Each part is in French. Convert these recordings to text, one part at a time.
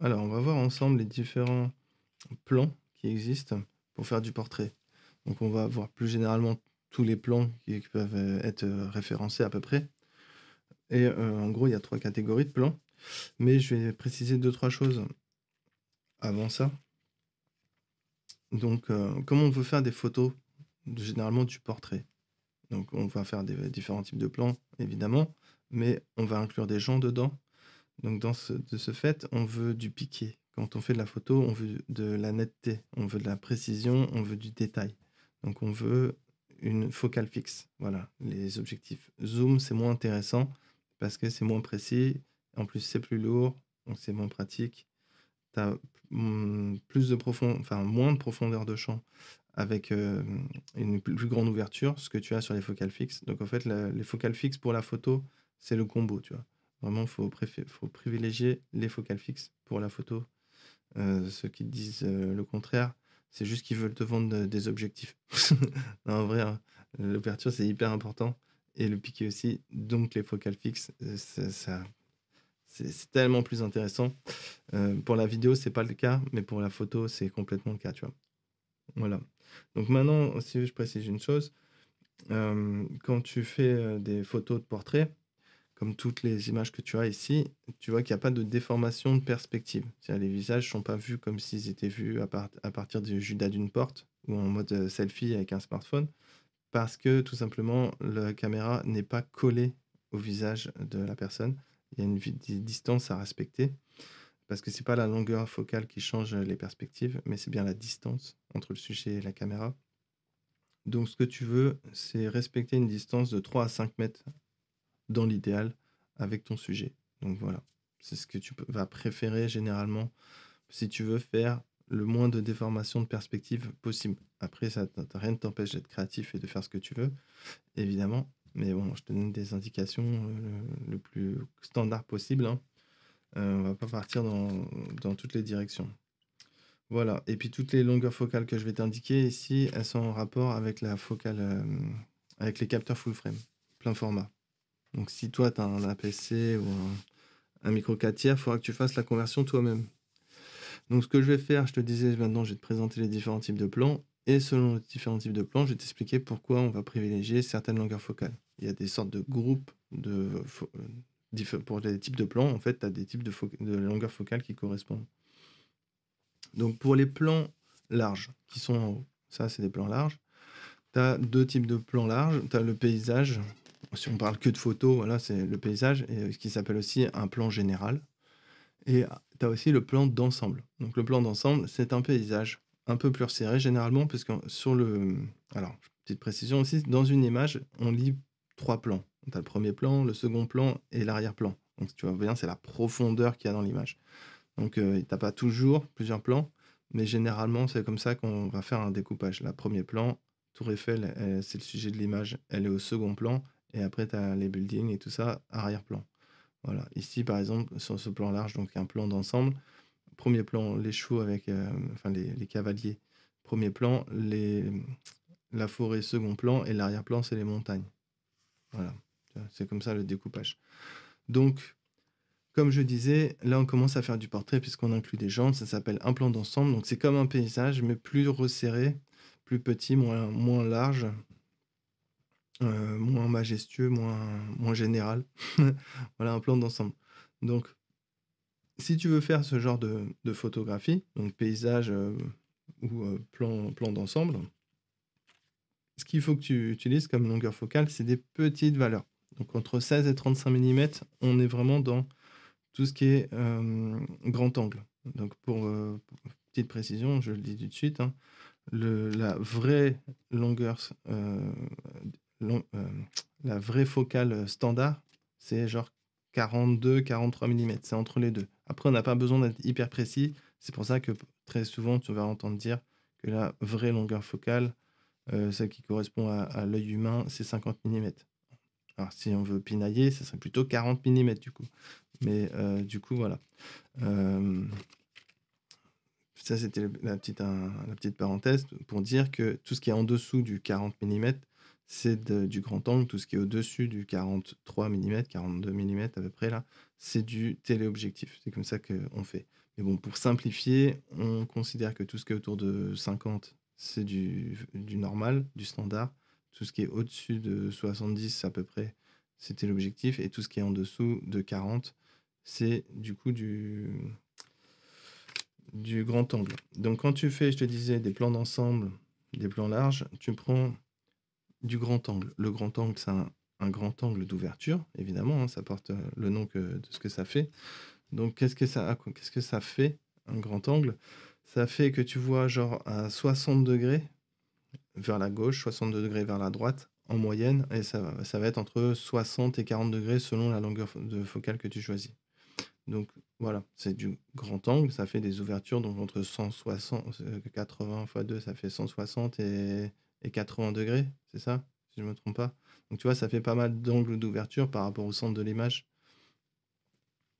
Alors, on va voir ensemble les différents plans qui existent pour faire du portrait. Donc, on va voir plus généralement tous les plans qui peuvent euh, être euh, référencés à peu près. Et euh, en gros, il y a trois catégories de plans. Mais je vais préciser deux, trois choses avant ça. Donc, comment on veut faire des photos Généralement du portrait. Donc, on va faire des différents types de plans, évidemment, mais on va inclure des gens dedans donc, dans ce, de ce fait, on veut du piqué. Quand on fait de la photo, on veut de la netteté, on veut de la précision, on veut du détail. Donc, on veut une focale fixe. Voilà, les objectifs. Zoom, c'est moins intéressant parce que c'est moins précis. En plus, c'est plus lourd, donc c'est moins pratique. Tu as hum, plus de profond... enfin, moins de profondeur de champ avec euh, une plus grande ouverture, ce que tu as sur les focales fixes. Donc, en fait, les focales fixes pour la photo, c'est le combo, tu vois. Vraiment, il faut, privilégier les focales fixes pour la photo. Euh, ceux qui disent euh, le contraire, c'est juste qu'ils veulent te vendre euh, des objectifs. en vrai, hein, l'ouverture, c'est hyper important. Et le piqué aussi. Donc, les focales fixes, ça, c'est tellement plus intéressant. pour la vidéo, ce n'est pas le cas, mais pour la photo, c'est complètement le cas, tu vois. Voilà. Donc maintenant, si je précise une chose. quand tu fais des photos de portrait, comme toutes les images que tu as ici, tu vois qu'il n'y a pas de déformation de perspective. Les visages ne sont pas vus comme s'ils étaient vus à, partir du judas d'une porte ou en mode euh, selfie avec un smartphone, parce que tout simplement la caméra n'est pas collée au visage de la personne. Il y a une distance à respecter, parce que ce n'est pas la longueur focale qui change les perspectives, mais c'est bien la distance entre le sujet et la caméra. Donc ce que tu veux, c'est respecter une distance de 3 à 5 mètres dans l'idéal avec ton sujet. Donc voilà, c'est ce que tu vas préférer généralement si tu veux faire le moins de déformation de perspective possible. Après, ça, rien ne t'empêche d'être créatif et de faire ce que tu veux, évidemment. Mais bon, je te donne des indications euh, le, plus standard possible. Hein. Euh, on ne va pas partir dans, toutes les directions. Voilà. Et puis toutes les longueurs focales que je vais t'indiquer ici, elles sont en rapport avec la focale, euh, avec les capteurs full frame, plein format. Donc si toi, tu as un APC ou un, micro 4 tiers, il faudra que tu fasses la conversion toi-même. Donc ce que je vais faire, je te disais maintenant, je vais te présenter les différents types de plans. Et selon les différents types de plans, je vais t'expliquer pourquoi on va privilégier certaines longueurs focales. Il y a des sortes de groupes de, euh, pour les types de plans. En fait, tu as des types de, longueurs focales qui correspondent. Donc pour les plans larges qui sont ça c'est des plans larges, tu as deux types de plans larges. Tu as le paysage, si on parle que de photos, voilà, c'est le paysage, et euh, ce qui s'appelle aussi un plan général. Et ah, tu as aussi le plan d'ensemble. Donc le plan d'ensemble, c'est un paysage un peu plus resserré généralement, puisque sur le... Alors, petite précision aussi, dans une image, on lit trois plans. Tu as le premier plan, le second plan et l'arrière-plan. Donc tu vois bien, c'est la profondeur qu'il y a dans l'image. Donc euh, tu n'as pas toujours plusieurs plans, mais généralement, c'est comme ça qu'on va faire un découpage. Le premier plan, Tour Eiffel, c'est le sujet de l'image, elle est au second plan et après tu as les buildings et tout ça arrière-plan. Voilà. Ici, par exemple, sur ce plan large, donc un plan d'ensemble, premier plan, les chevaux avec, euh, enfin les, cavaliers, premier plan, les, la forêt, second plan, et l'arrière-plan, c'est les montagnes. Voilà. C'est comme ça le découpage. Donc, comme je disais, là on commence à faire du portrait puisqu'on inclut des gens, ça s'appelle un plan d'ensemble, donc c'est comme un paysage mais plus resserré, plus petit, moins, moins large, euh, moins majestueux, moins, moins général. voilà un plan d'ensemble. Donc, si tu veux faire ce genre de, photographie, donc paysage euh, ou euh, plan, plan d'ensemble, ce qu'il faut que tu utilises comme longueur focale, c'est des petites valeurs. Donc entre 16 et 35 mm, on est vraiment dans tout ce qui est grand angle. Donc pour, petite précision, je le dis tout de suite, hein, la vraie longueur euh, long, euh, la vraie focale euh, standard, c'est genre 42, 43 mm. C'est entre les deux. Après, on n'a pas besoin d'être hyper précis. C'est pour ça que très souvent, tu vas entendre dire que la vraie longueur focale, euh, celle qui correspond à, l'œil humain, c'est 50 mm. Alors, si on veut pinailler, ce serait plutôt 40 mm du coup. Mais du coup, voilà. ça, c'était la petite, la petite parenthèse pour dire que tout ce qui est en dessous du 40 mm, c'est du grand angle, tout ce qui est au-dessus du 43 mm, 42 mm à peu près là, c'est du téléobjectif. C'est comme ça qu'on fait. Mais bon, pour simplifier, on considère que tout ce qui est autour de 50, c'est du, normal, du standard. Tout ce qui est au-dessus de 70 à peu près, c'était l'objectif, Et tout ce qui est en dessous de 40, c'est du coup du, du grand angle. Donc quand tu fais, je te disais, des plans d'ensemble, des plans larges, tu prends du grand angle. Le grand angle, c'est un, grand angle d'ouverture, évidemment, hein, ça porte euh, le nom de ce que ça fait. Donc, qu'est-ce que ça, qu'est-ce que ça fait, un grand angle Ça fait que tu vois, genre, à 60 degrés vers la gauche, 62 degrés vers la droite, en moyenne, et ça, ça va être entre 60 et 40 degrés selon la longueur de focale que tu choisis. Donc voilà, c'est du grand angle, ça fait des ouvertures donc entre 160, 80 x 2, ça fait 160 et et 80 degrés, c'est ça Si je me trompe pas. Donc tu vois, ça fait pas mal d'angles d'ouverture par rapport au centre de l'image.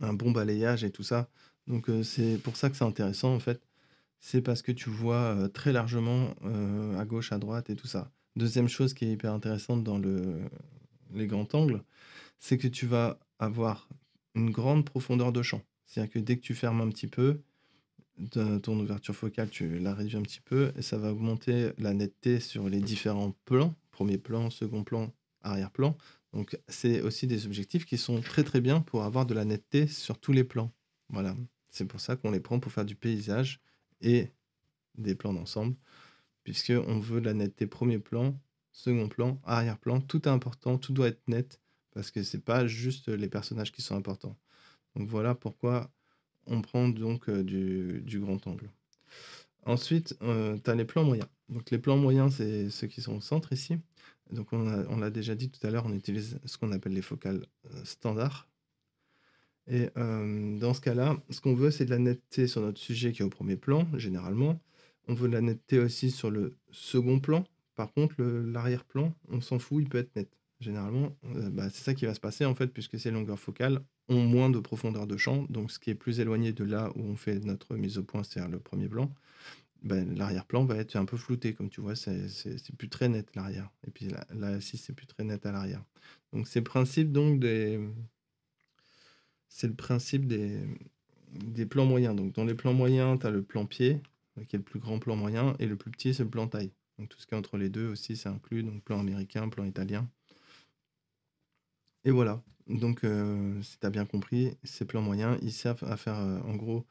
Un bon balayage et tout ça. Donc euh, c'est pour ça que c'est intéressant en fait. C'est parce que tu vois euh, très largement euh, à gauche, à droite et tout ça. Deuxième chose qui est hyper intéressante dans le, les grands angles, c'est que tu vas avoir une grande profondeur de champ. C'est-à-dire que dès que tu fermes un petit peu, ton ouverture focale, tu la réduis un petit peu et ça va augmenter la netteté sur les différents plans, premier plan, second plan, arrière-plan. Donc c'est aussi des objectifs qui sont très très bien pour avoir de la netteté sur tous les plans. Voilà, c'est pour ça qu'on les prend pour faire du paysage et des plans d'ensemble, puisque on veut de la netteté premier plan, second plan, arrière-plan, tout est important, tout doit être net parce que ce n'est pas juste les personnages qui sont importants. Donc voilà pourquoi on prend donc euh, du, grand angle. Ensuite, euh, tu as les plans moyens. Donc les plans moyens, c'est ceux qui sont au centre ici. Donc on l'a déjà dit tout à l'heure, on utilise ce qu'on appelle les focales euh, standards. Et dans ce cas-là, ce qu'on veut, c'est de la netteté sur notre sujet qui est au premier plan, généralement. On veut de la netteté aussi sur le second plan. Par contre, l'arrière-plan, on s'en fout, il peut être net généralement, euh, bah, c'est ça qui va se passer en fait, puisque ces longueurs focales ont moins de profondeur de champ, donc ce qui est plus éloigné de là où on fait notre mise au point, c'est-à-dire le premier plan, bah, l'arrière-plan va être un peu flouté, comme tu vois, c'est plus très net l'arrière. Et puis là, là c'est plus très net à l'arrière. Donc c'est le principe donc des... C'est le principe des, des plans moyens. Donc dans les plans moyens, tu as le plan pied, euh, qui est le plus grand plan moyen, et le plus petit, c'est le plan taille. Donc tout ce qui est entre les deux aussi, c'est inclus, donc plan américain, plan italien. Et voilà. Donc, euh, si tu as bien compris, ces plans moyens, ils servent à faire, euh, en gros,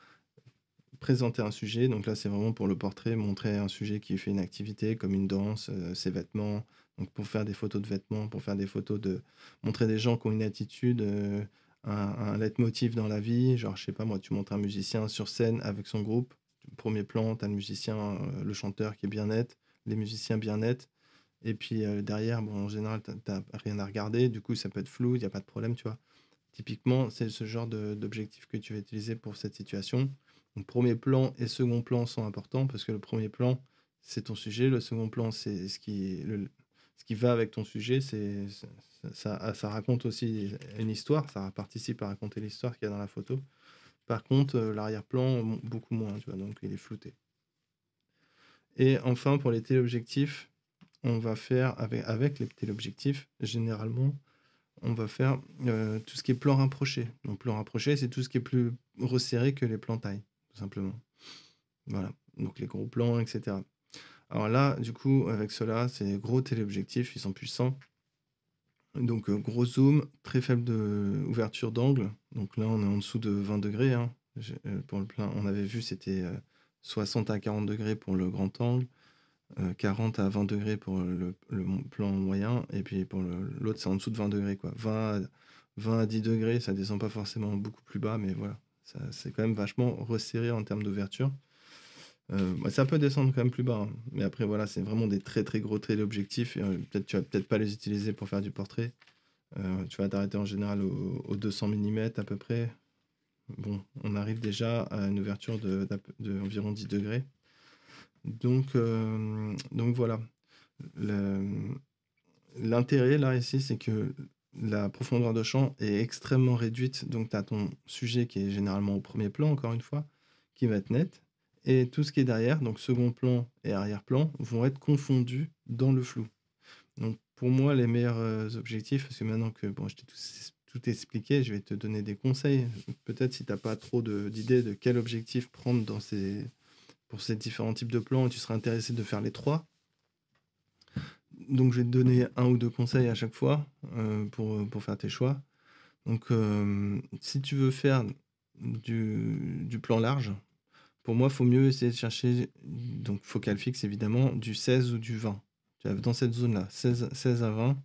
présenter un sujet. Donc là, c'est vraiment pour le portrait, montrer un sujet qui fait une activité, comme une danse, euh, ses vêtements. Donc, pour faire des photos de vêtements, pour faire des photos de. montrer des gens qui ont une attitude, un, un leitmotiv dans la vie. Genre, je sais pas, moi, tu montres un musicien sur scène avec son groupe. Premier plan, tu as le musicien, le chanteur qui est bien net, les musiciens bien nets. Et puis euh, derrière, bon, en général, tu n'as rien à regarder. Du coup, ça peut être flou, il n'y a pas de problème, tu vois. Typiquement, c'est ce genre d'objectif que tu vas utiliser pour cette situation. Donc, premier plan et second plan sont importants parce que le premier plan, c'est ton sujet. Le second plan, c'est ce qui, le, ce qui va avec ton sujet. C'est ça, ça, raconte aussi une histoire. Ça participe à raconter l'histoire qu'il y a dans la photo. Par contre, euh, l'arrière-plan, beaucoup moins, tu vois, donc il est flouté. Et enfin, pour les téléobjectifs, on va faire avec, avec les téléobjectifs, généralement, on va faire euh, tout ce qui est plan rapproché. Donc, plan rapproché, c'est tout ce qui est plus resserré que les plans taille, tout simplement. Voilà. Donc, les gros plans, etc. Alors là, du coup, avec cela, c'est gros téléobjectifs, ils sont puissants. Donc, euh, gros zoom, très faible de ouverture d'angle. Donc là, on est en dessous de 20 degrés. Hein. Euh, pour le plein, on avait vu, c'était 60 à 40 degrés pour le grand angle. 40 euh, à 20 degrés pour le, plan moyen, et puis pour l'autre, c'est en dessous de 20 degrés. Quoi. 20, à, 10 degrés, ça descend pas forcément beaucoup plus bas, mais voilà, c'est quand même vachement resserré en termes d'ouverture. Euh, ça peut descendre quand même plus bas, hein. mais après, voilà, c'est vraiment des très très gros traits d'objectifs. et euh, peut-être tu vas peut-être pas les utiliser pour faire du portrait. Euh, tu vas t'arrêter en général aux 200 mm à peu près. Bon, on arrive déjà à une ouverture d'environ 10 degrés. Donc, euh, donc voilà. L'intérêt là ici, c'est que la profondeur de champ est extrêmement réduite. Donc tu as ton sujet qui est généralement au premier plan, encore une fois, qui va être net. Et tout ce qui est derrière, donc second plan et arrière-plan, vont être confondus dans le flou. Donc pour moi, les meilleurs euh, objectifs, parce que maintenant que bon, je t'ai tout, expliqué, je vais te donner des conseils. Peut-être si tu n'as pas trop d'idées de quel objectif prendre dans ces pour ces différents types de plans tu seras intéressé de faire les trois. Donc je vais te donner un ou deux conseils à chaque fois euh, pour, faire tes choix. Donc euh, si tu veux faire du, plan large, pour moi, il faut mieux essayer de chercher, donc focal fixe évidemment, du 16 ou du 20. Tu dans cette zone-là, 16, 16 à 20.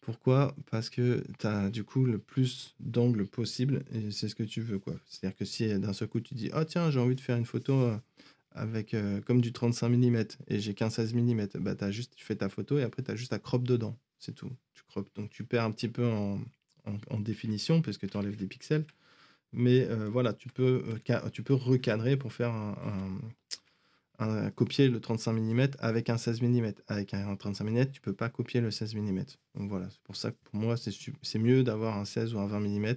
Pourquoi Parce que tu as du coup le plus d'angles possible et c'est ce que tu veux. quoi. C'est-à-dire que si d'un seul coup tu dis Ah oh, tiens, j'ai envie de faire une photo euh, avec euh, comme du 35 mm et j'ai qu'un 16 mm, bah, juste, tu fais ta photo et après tu as juste à crop dedans, c'est tout. Tu Donc tu perds un petit peu en, définition parce que tu enlèves des pixels. Mais euh, voilà, tu peux, euh, tu peux recadrer pour faire un, copier le 35 mm avec un 16 mm. Avec un 35 mm, tu ne peux pas copier le 16 mm. Donc voilà, c'est pour ça que pour moi, c'est mieux d'avoir un 16 ou un 20 mm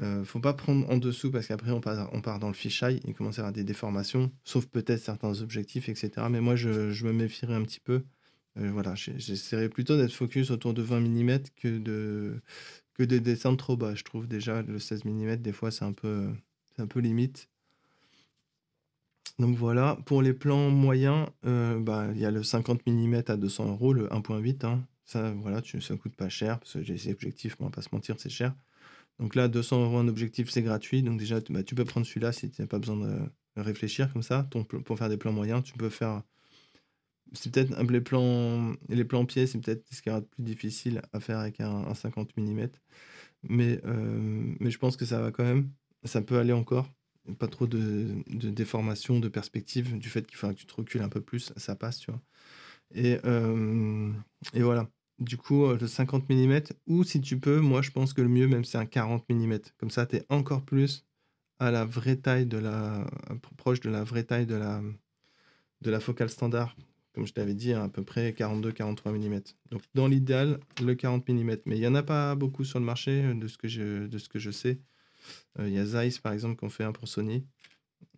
ne euh, faut pas prendre en dessous parce qu'après on part, on part dans le fisheye et commence à avoir des déformations, sauf peut-être certains objectifs, etc. Mais moi je, me méfierais un petit peu. Euh, voilà, j'essaierais plutôt d'être focus autour de 20 mm que de que des dessins trop bas. Je trouve déjà le 16 mm des fois c'est un peu un peu limite. Donc voilà, pour les plans moyens, euh, bah, il y a le 50 mm à 200 euros, le 1.8. Hein. Ça, voilà, ça coûte pas cher, parce que j'ai ces objectifs, on va pas se mentir, c'est cher. Donc là, 200 euros en objectif, c'est gratuit. Donc déjà, bah, tu peux prendre celui-là si tu n'as pas besoin de réfléchir comme ça. pour faire des plans moyens, tu peux faire. C'est peut-être les plans, les plans pieds, c'est peut-être ce qui est plus difficile à faire avec un, 50 mm. Mais, euh, mais je pense que ça va quand même. Ça peut aller encore. Pas trop de, déformation, de perspective, du fait qu'il faudra que tu te recules un peu plus, ça passe, tu vois. Et, euh, et voilà du coup euh, le 50 mm, ou si tu peux, moi je pense que le mieux même c'est un 40 mm. Comme ça, tu es encore plus à la vraie taille de la. Euh, proche de la vraie taille de la, de la focale standard. Comme je t'avais dit, à peu près 42-43 mm. Donc dans l'idéal, le 40 mm. Mais il n'y en a pas beaucoup sur le marché, euh, de ce que je, de ce que je sais. Il y a Zeiss par exemple qu'on fait un pour Sony.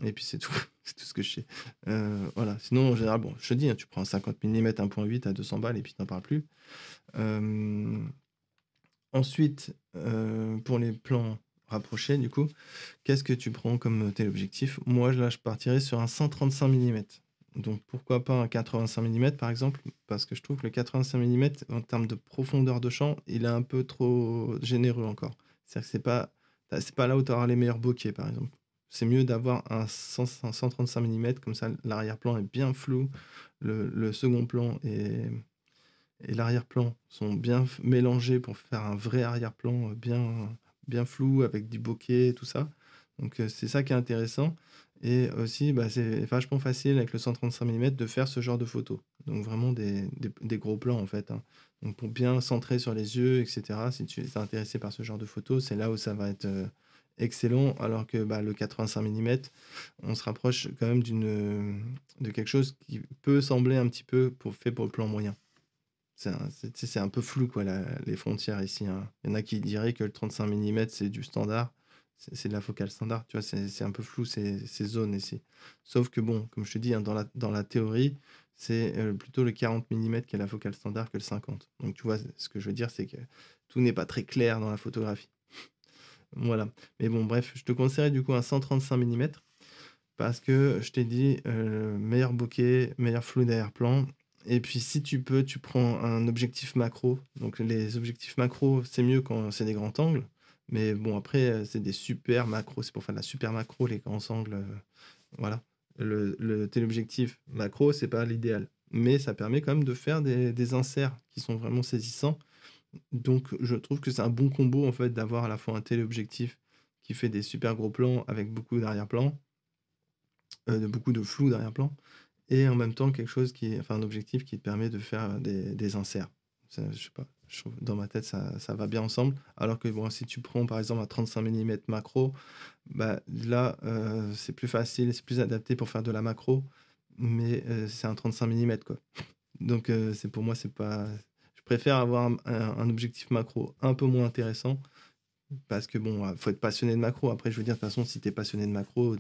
Et puis c'est tout. c'est tout ce que je sais. Euh, voilà. Sinon, en général, bon, je te dis, hein, tu prends un 50 mm 1.8 à 200 balles et puis tu n'en parles plus. Euh, ensuite, euh, pour les plans rapprochés, du coup, qu'est-ce que tu prends comme tel objectif, Moi, là, je partirais sur un 135 mm. Donc pourquoi pas un 85 mm par exemple Parce que je trouve que le 85 mm en termes de profondeur de champ, il est un peu trop généreux encore. C'est-à-dire que c'est pas, c'est pas là où tu auras les meilleurs bokeh par exemple. C'est mieux d'avoir un, 135 mm, comme ça l'arrière-plan est bien flou, le, second plan et l'arrière-plan sont bien mélangés pour faire un vrai arrière-plan euh, bien, bien flou avec du bokeh et tout ça. Donc euh, c'est ça qui est intéressant. Et aussi, bah, c'est vachement facile avec le 135 mm de faire ce genre de photos. Donc vraiment des, des, gros plans en fait. Hein. Donc pour bien centrer sur les yeux, etc. Si tu es intéressé par ce genre de photos, c'est là où ça va être euh, excellent, alors que bah, le 85 mm, on se rapproche quand même d'une, de quelque chose qui peut sembler un petit peu pour, fait pour le plan moyen. C'est un, peu flou, quoi, les frontières ici. Hein. Il y en a qui diraient que le 35 mm, c'est du standard, c'est, de la focale standard, tu vois, c'est, un peu flou ces, ces, zones ici. Sauf que, bon, comme je te dis, hein, dans, la, dans la théorie, c'est euh, plutôt le 40 mm qui est la focale standard que le 50. Donc, tu vois, ce que je veux dire, c'est que tout n'est pas très clair dans la photographie. Voilà. Mais bon, bref, je te conseillerais du coup un 135 mm parce que je t'ai dit, euh, meilleur bokeh, meilleur flou d'arrière-plan. Et puis si tu peux, tu prends un objectif macro. Donc les objectifs macro, c'est mieux quand c'est des grands angles. Mais bon, après, euh, c'est des super macros. C'est pour faire de la super macro, les grands angles. Euh, voilà. Le, le téléobjectif macro, c'est pas l'idéal. Mais ça permet quand même de faire des inserts qui sont vraiment saisissants donc je trouve que c'est un bon combo en fait d'avoir à la fois un téléobjectif qui fait des super gros plans avec beaucoup d'arrière-plan, euh, de beaucoup de flou d'arrière-plan, et en même temps quelque chose qui, enfin un objectif qui te permet de faire des, inserts. je sais pas, dans ma tête ça, va bien ensemble. Alors que bon, si tu prends par exemple un 35 mm macro, bah, là euh, c'est plus facile, c'est plus adapté pour faire de la macro, mais euh, c'est un 35 mm quoi. Donc c'est pour moi c'est pas préfère avoir un, objectif macro un peu moins intéressant parce que bon, ah, faut être passionné de macro. Après, je veux dire, de toute façon, si tu es passionné de macro,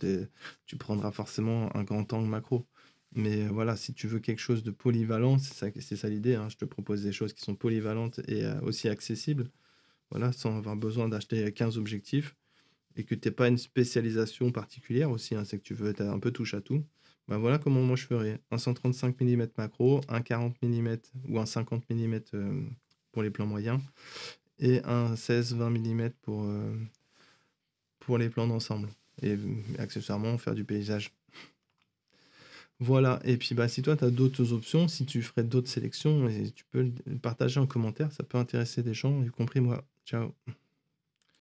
tu prendras forcément un grand angle macro. Mais euh, voilà, si tu veux quelque chose de polyvalent, c'est ça, c'est ça l'idée. Hein. Je te propose des choses qui sont polyvalentes et euh, aussi accessibles. Voilà, sans avoir besoin d'acheter 15 objectifs et que tu n'aies pas une spécialisation particulière aussi. Hein. c'est que tu veux être un peu touche à tout. Bah, voilà comment moi je ferais. Un 135 mm macro, un 40 mm ou un 50 mm euh, pour les plans moyens et un 16-20 mm pour, euh, pour les plans d'ensemble. Et euh, accessoirement faire du paysage. Voilà, et puis bah, si toi tu as d'autres options, si tu ferais d'autres sélections, tu peux partager en commentaire, ça peut intéresser des gens, y compris moi. Ciao